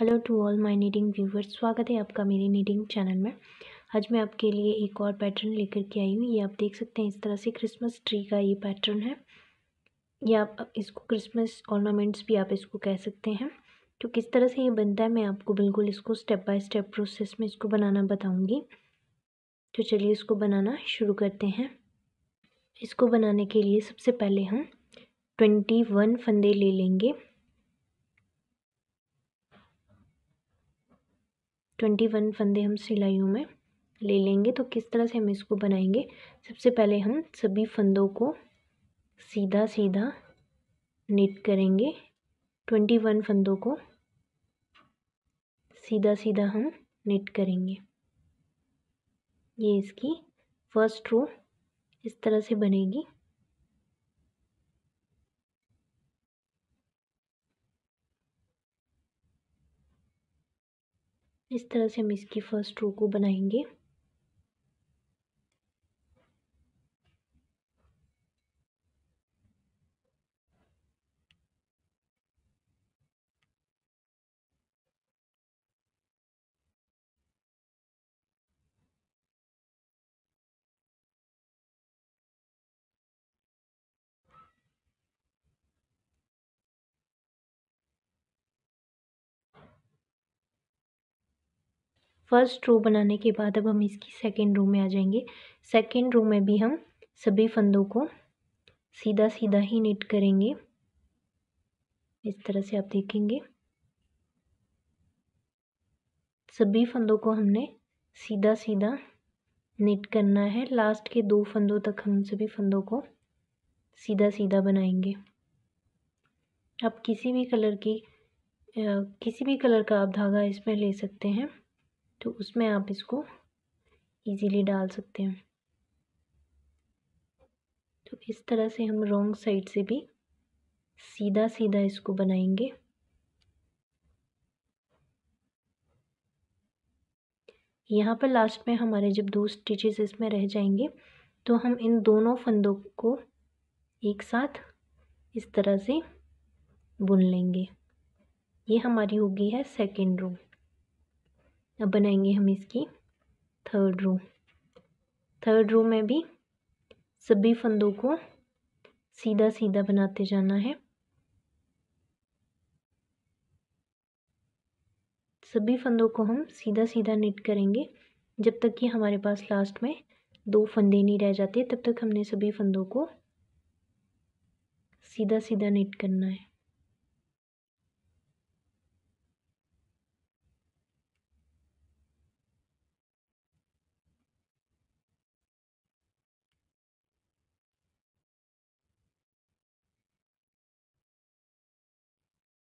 hello to all my needing viewers स्वागत है आपका मेरे नीडिंग चैनल में आज मैं आपके लिए एक और पैटर्न लेकर के आई हूँ ये आप देख सकते हैं इस तरह से क्रिसमस ट्री का ये पैटर्न है या आप इसको क्रिसमस ऑर्नामेंट्स भी आप इसको कह सकते हैं तो किस तरह से ये बनता है मैं आपको बिल्कुल इसको स्टेप बाय स्टेप प्रोसेस में इसको बनाना बताऊँगी तो चलिए इसको बनाना शुरू करते हैं इसको बनाने के लिए सबसे पहले हम ट्वेंटी वन फंदे ले लेंगे ट्वेंटी वन फंदे हम सिलाइयों में ले लेंगे तो किस तरह से हम इसको बनाएंगे सबसे पहले हम सभी फंदों को सीधा सीधा निट करेंगे ट्वेंटी वन फंदों को सीधा सीधा हम निट करेंगे ये इसकी फर्स्ट रो इस तरह से बनेगी इस तरह से हम इसकी फर्स्ट रो को बनाएंगे फर्स्ट रो बनाने के बाद अब हम इसकी सेकेंड रो में आ जाएंगे सेकेंड रो में भी हम सभी फंदों को सीधा सीधा ही निट करेंगे इस तरह से आप देखेंगे सभी फंदों को हमने सीधा सीधा निट करना है लास्ट के दो फंदों तक हम सभी फंदों को सीधा सीधा बनाएंगे आप किसी भी कलर की किसी भी कलर का आप धागा इसमें ले सकते हैं तो उसमें आप इसको इजीली डाल सकते हैं तो इस तरह से हम रॉन्ग साइड से भी सीधा सीधा इसको बनाएंगे यहाँ पर लास्ट में हमारे जब दो स्टिचेस इसमें रह जाएंगे तो हम इन दोनों फंदों को एक साथ इस तरह से बुन लेंगे ये हमारी होगी है सेकेंड रो अब बनाएंगे हम इसकी थर्ड रो थर्ड रो में भी सभी फंदों को सीधा सीधा बनाते जाना है सभी फंदों को हम सीधा सीधा निट करेंगे जब तक कि हमारे पास लास्ट में दो फंदे नहीं रह जाते तब तक हमने सभी फंदों को सीधा सीधा निट करना है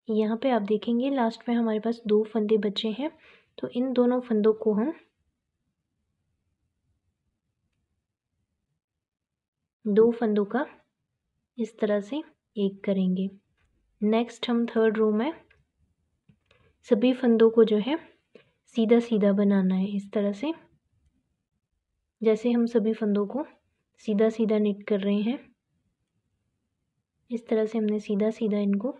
यहाँ पे आप देखेंगे लास्ट में हमारे पास दो फंदे बचे हैं तो इन दोनों फंदों को हम दो फंदों का इस तरह से एक करेंगे नेक्स्ट हम थर्ड रो में सभी फंदों को जो है सीधा सीधा बनाना है इस तरह से जैसे हम सभी फंदों को सीधा सीधा निट कर रहे हैं इस तरह से हमने सीधा सीधा इनको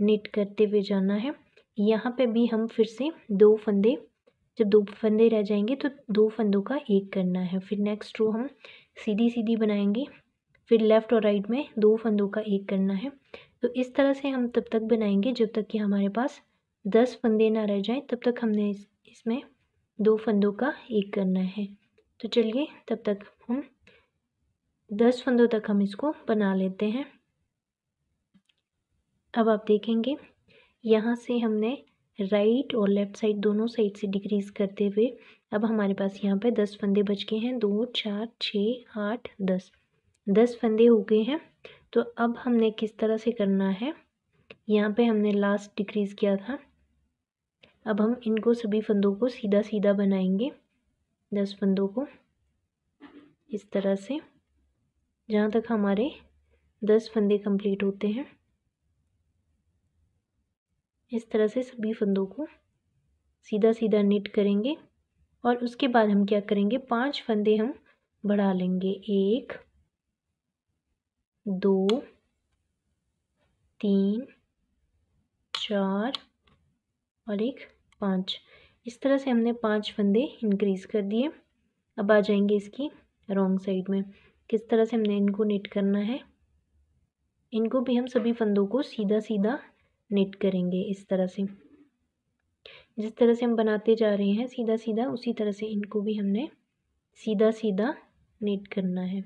निट करते हुए जाना है यहाँ पे भी हम फिर से दो फंदे जब दो फंदे रह जाएंगे तो दो फंदों का एक करना है फिर नेक्स्ट रो हम सीधी सीधी बनाएंगे फिर लेफ़्ट और राइट में दो फंदों का एक करना है तो इस तरह से हम तब तक बनाएंगे जब तक कि हमारे पास दस फंदे ना रह जाएं तब तक हमने इस, इसमें दो फंदों का एक करना है तो चलिए तब तक हम दस फंदों तक हम इसको बना लेते हैं अब आप देखेंगे यहाँ से हमने राइट और लेफ़्ट साइड दोनों साइड से डिक्रीज़ करते हुए अब हमारे पास यहाँ पे दस फंदे बच गए हैं दो चार छः आठ दस दस फंदे हो गए हैं तो अब हमने किस तरह से करना है यहाँ पे हमने लास्ट डिक्रीज़ किया था अब हम इनको सभी फंदों को सीधा सीधा बनाएंगे दस फंदों को इस तरह से जहाँ तक हमारे दस फंदे कंप्लीट होते हैं इस तरह से सभी फंदों को सीधा सीधा निट करेंगे और उसके बाद हम क्या करेंगे पांच फंदे हम बढ़ा लेंगे एक दो तीन चार और एक पाँच इस तरह से हमने पांच फंदे इंक्रीज़ कर दिए अब आ जाएंगे इसकी रॉन्ग साइड में किस तरह से हमने इनको निट करना है इनको भी हम सभी फंदों को सीधा सीधा निट करेंगे इस तरह से जिस तरह से हम बनाते जा रहे हैं सीधा सीधा उसी तरह से इनको भी हमने सीधा सीधा नीट करना है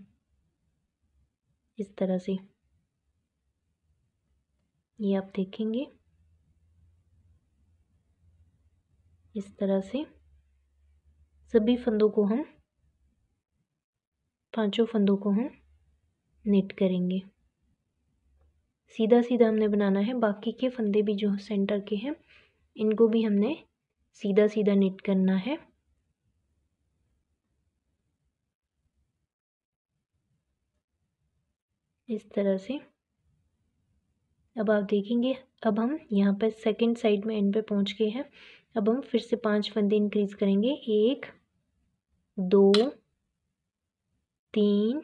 इस तरह से ये आप देखेंगे इस तरह से सभी फंदों को हम पांचों फंदों को हम नीट करेंगे सीधा सीधा हमने बनाना है बाकी के फंदे भी जो सेंटर के हैं इनको भी हमने सीधा सीधा निट करना है इस तरह से अब आप देखेंगे अब हम यहाँ पर सेकंड साइड में एंड पे पहुँच गए हैं अब हम फिर से पांच फंदे इंक्रीज करेंगे एक दो तीन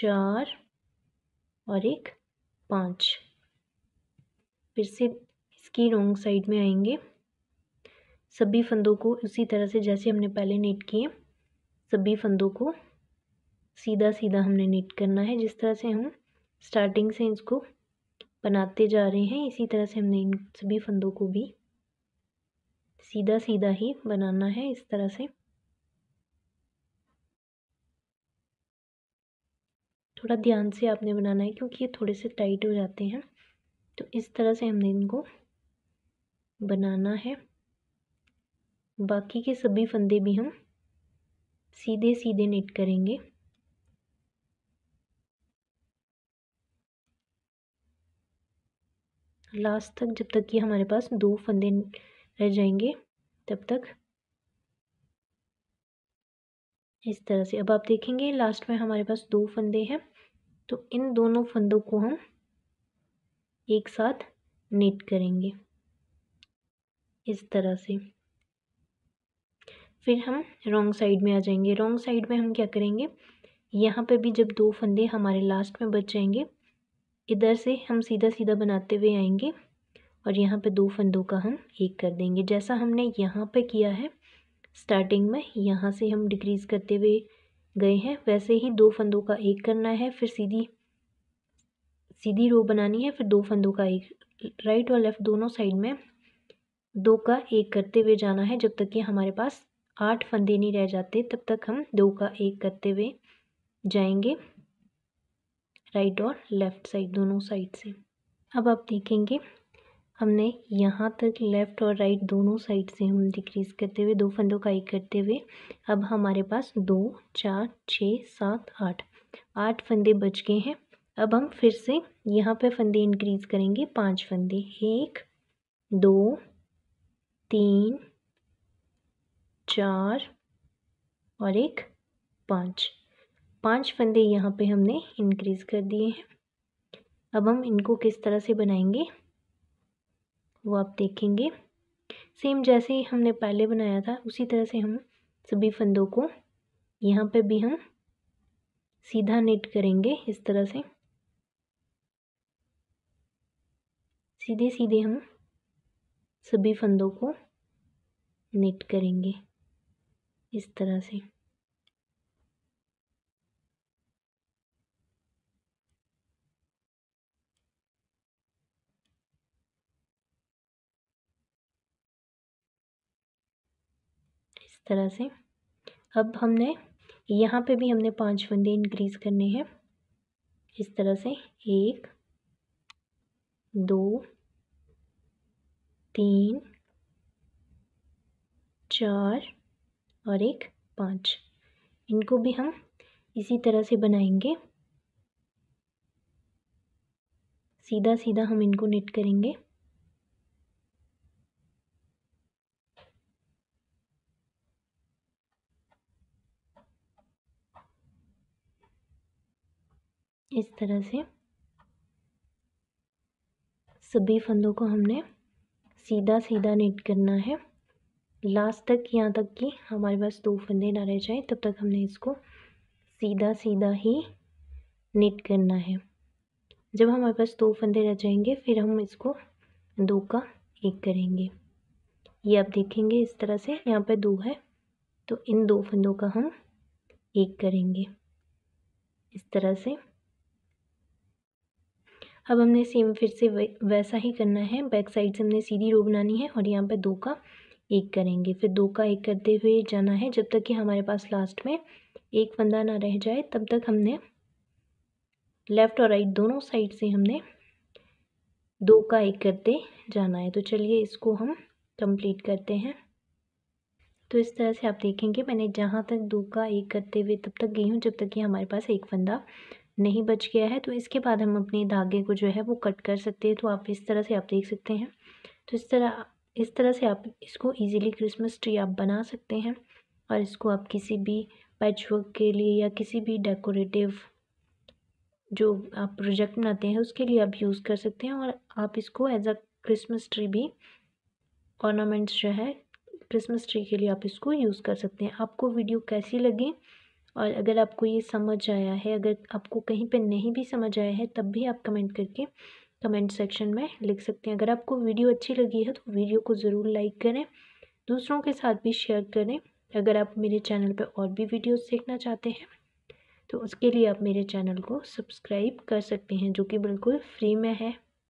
चार और एक पाँच फिर से इसकी रॉन्ग साइड में आएंगे सभी फंदों को उसी तरह से जैसे हमने पहले नेट किए सभी फंदों को सीधा सीधा हमने नेट करना है जिस तरह से हम स्टार्टिंग से इसको बनाते जा रहे हैं इसी तरह से हमने इन सभी फंदों को भी सीधा सीधा ही बनाना है इस तरह से थोड़ा ध्यान से आपने बनाना है क्योंकि ये थोड़े से टाइट हो जाते हैं तो इस तरह से हमने इनको बनाना है बाकी के सभी फंदे भी हम सीधे सीधे नेट करेंगे लास्ट तक जब तक कि हमारे पास दो फंदे रह जाएंगे तब तक इस तरह से अब आप देखेंगे लास्ट में हमारे पास दो फंदे हैं तो इन दोनों फंदों को हम एक साथ नीट करेंगे इस तरह से फिर हम रॉन्ग साइड में आ जाएंगे रॉन्ग साइड में हम क्या करेंगे यहाँ पे भी जब दो फंदे हमारे लास्ट में बच जाएंगे इधर से हम सीधा सीधा बनाते हुए आएंगे और यहाँ पे दो फंदों का हम एक कर देंगे जैसा हमने यहाँ पे किया है स्टार्टिंग में यहाँ से हम डिक्रीज़ करते हुए गए हैं वैसे ही दो फंदों का एक करना है फिर सीधी सीधी रो बनानी है फिर दो फंदों का एक राइट और लेफ़्ट दोनों साइड में दो का एक करते हुए जाना है जब तक कि हमारे पास आठ फंदे नहीं रह जाते तब तक हम दो का एक करते हुए जाएंगे राइट और लेफ़्ट साइड दोनों साइड से अब आप देखेंगे हमने यहाँ तक लेफ़्ट और राइट दोनों साइड से हम डिक्रीज़ करते हुए दो फंदों का एक करते हुए अब हमारे पास दो चार छः सात आठ आठ फंदे बच गए हैं अब हम फिर से यहाँ पे फंदे इंक्रीज़ करेंगे पांच फंदे एक दो तीन चार और एक पाँच पांच फंदे यहाँ पे हमने इंक्रीज़ कर दिए हैं अब हम इनको किस तरह से बनाएंगे वो आप देखेंगे सेम जैसे ही हमने पहले बनाया था उसी तरह से हम सभी फंदों को यहाँ पे भी हम सीधा नेट करेंगे इस तरह से सीधे सीधे हम सभी फंदों को नेट करेंगे इस तरह से तरह से अब हमने यहाँ पे भी हमने पांच फंदे इंक्रीज़ करने हैं इस तरह से एक दो तीन चार और एक पाँच इनको भी हम इसी तरह से बनाएंगे सीधा सीधा हम इनको निट करेंगे इस तरह से सभी फंदों को हमने सीधा सीधा नीट करना है लास्ट तक यहाँ तक कि हमारे पास दो फंदे ना रह जाए तब तक हमने इसको सीधा सीधा ही नेट करना है जब हमारे पास दो फंदे रह जाएंगे फिर हम इसको दो का एक करेंगे ये आप देखेंगे इस तरह से यहाँ पे दो है तो इन दो फंदों का हम एक करेंगे इस तरह से अब हमने सेम फिर से वैसा ही करना है बैक साइड से हमने सीधी रो बनानी है और यहाँ पर दो का एक करेंगे फिर दो का एक करते हुए जाना है जब तक कि हमारे पास लास्ट में एक फंदा ना रह जाए तब तक हमने लेफ़्ट और राइट दोनों साइड से हमने दो का एक करते जाना है तो चलिए इसको हम कंप्लीट करते हैं तो इस तरह से आप देखेंगे मैंने जहाँ तक दो का एक करते हुए तब तक गई हूँ जब तक कि हमारे पास एक फंदा नहीं बच गया है तो इसके बाद हम अपने धागे को जो है वो कट कर सकते हैं तो आप इस तरह से आप देख सकते हैं तो इस तरह इस तरह से आप इसको इजीली क्रिसमस ट्री आप बना सकते हैं और इसको आप किसी भी पैचवर्क के लिए या किसी भी डेकोरेटिव जो आप प्रोजेक्ट बनाते हैं उसके लिए आप यूज़ कर सकते हैं और आप इसको एज अ क्रिसमस ट्री भी ऑर्नामेंट्स जो है क्रिसमस ट्री के लिए आप इसको यूज़ कर सकते हैं आपको वीडियो कैसी लगी और अगर आपको ये समझ आया है अगर आपको कहीं पे नहीं भी समझ आया है तब भी आप कमेंट करके कमेंट सेक्शन में लिख सकते हैं अगर आपको वीडियो अच्छी लगी है तो वीडियो को ज़रूर लाइक करें दूसरों के साथ भी शेयर करें अगर आप मेरे चैनल पर और भी वीडियोज देखना चाहते हैं तो उसके लिए आप मेरे चैनल को सब्सक्राइब कर सकते हैं जो कि बिल्कुल फ्री में है